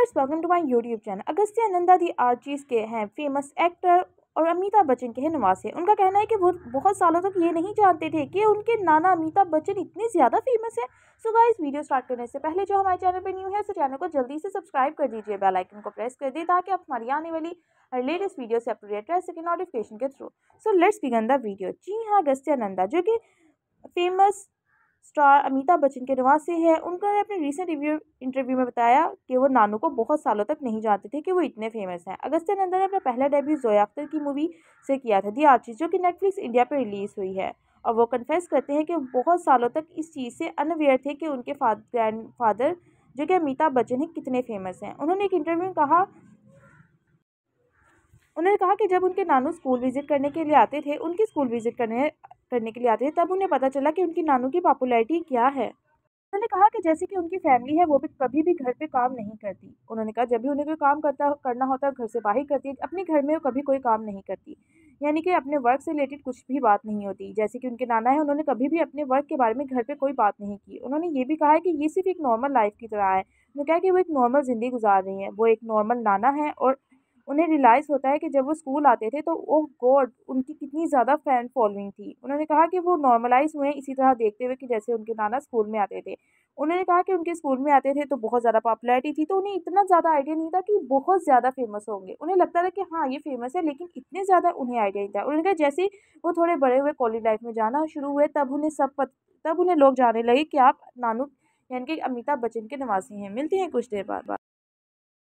viewers, welcome to my YouTube channel Agastya Nanda the Archies के हैं famous actor और अमिताभ बच्चन के हैं नवासे उनका कहना है कि वो बहुत सालों तक ये नहीं जानते थे कि उनके नाना अमिताभ बच्चन इतने ज़्यादा फेमस हैं सो गाइस वीडियो स्टार्ट करने से पहले जो हमारे चैनल पर न्यू है सो चैनल को जल्दी से सब्सक्राइब कर दीजिए बेल आइकन को प्रेस कर दिए ताकि आप हमारी आने वाली हर लेटेस्ट वीडियो से अपडेट रह सके नोटिफिकेशन के through so let's begin the video जी हाँ अगस्त्य नंदा जो कि फेमस स्टार अमिताभ बच्चन के निवासी है उनका अपने रिसेंट रिव्यू इंटरव्यू में बताया कि वो नानू को बहुत सालों तक नहीं जानते थे कि वो इतने फेमस हैं अगस्त्य नंदा ने अपना पहला डेब्यू जोया अख्तर की मूवी से किया था दी आर्चिज जो कि नेटफ्लिक्स इंडिया पर रिलीज़ हुई है और वो कन्फेस करते हैं कि बहुत सालों तक इस चीज़ से अनअवेयर थे कि उनके ग्रैंड फादर जो कि अमिताभ बच्चन हैं कितने फेमस हैं उन्होंने एक इंटरव्यू में कहा उन्होंने कहा कि जब उनके नानू स्कूल विज़िट करने के लिए आते थे उनकी स्कूल विज़िट करने करने के लिए आते थे तब उन्हें पता चला कि उनकी नानू की पॉपुलैरिटी क्या है उन्होंने कहा कि जैसे कि उनकी फैमिली है वो भी कभी भी घर पे काम नहीं करती उन्होंने कहा जब भी उन्हें कोई काम करता करना होता है घर से बाहर करती अपने घर में वो कभी कोई काम नहीं करती यानी कि अपने वर्क से रिलेटेड कुछ भी बात नहीं होती जैसे कि उनके नाना है उन्होंने कभी भी अपने वर्क के बारे में घर पर कोई बात नहीं की उन्होंने ये भी कहा है कि ये सिर्फ एक नॉर्मल लाइफ की तरह है उन्होंने कहा कि वो एक नॉर्मल ज़िंदगी गुजार रही हैं वो एक नॉर्मल नाना है और उन्हें रियलाइज़ होता है कि जब वो स्कूल आते थे तो ओह oh गॉड उनकी कितनी ज़्यादा फ़ैन फॉलोइंग थी उन्होंने कहा कि वो नॉर्मलाइज़ हुए इसी तरह देखते हुए कि जैसे उनके नाना स्कूल में आते थे उन्होंने कहा कि उनके स्कूल में आते थे तो बहुत ज़्यादा पॉपुलैरिटी थी तो उन्हें इतना ज़्यादा आइडिया नहीं था कि बहुत ज़्यादा फेमस होंगे उन्हें लगता था कि हाँ ये फेमस है लेकिन इतने ज़्यादा उन्हें आइडिया नहीं था उन्होंने कहा जैसे वो थोड़े बड़े हुए कॉलेज लाइफ में जाना शुरू हुए तब उन्हें सब पत, तब उन्हें लोग जाने लगे कि आप नानू यानी कि अमिताभ बच्चन के नवासी हैं मिलते हैं कुछ देर बाद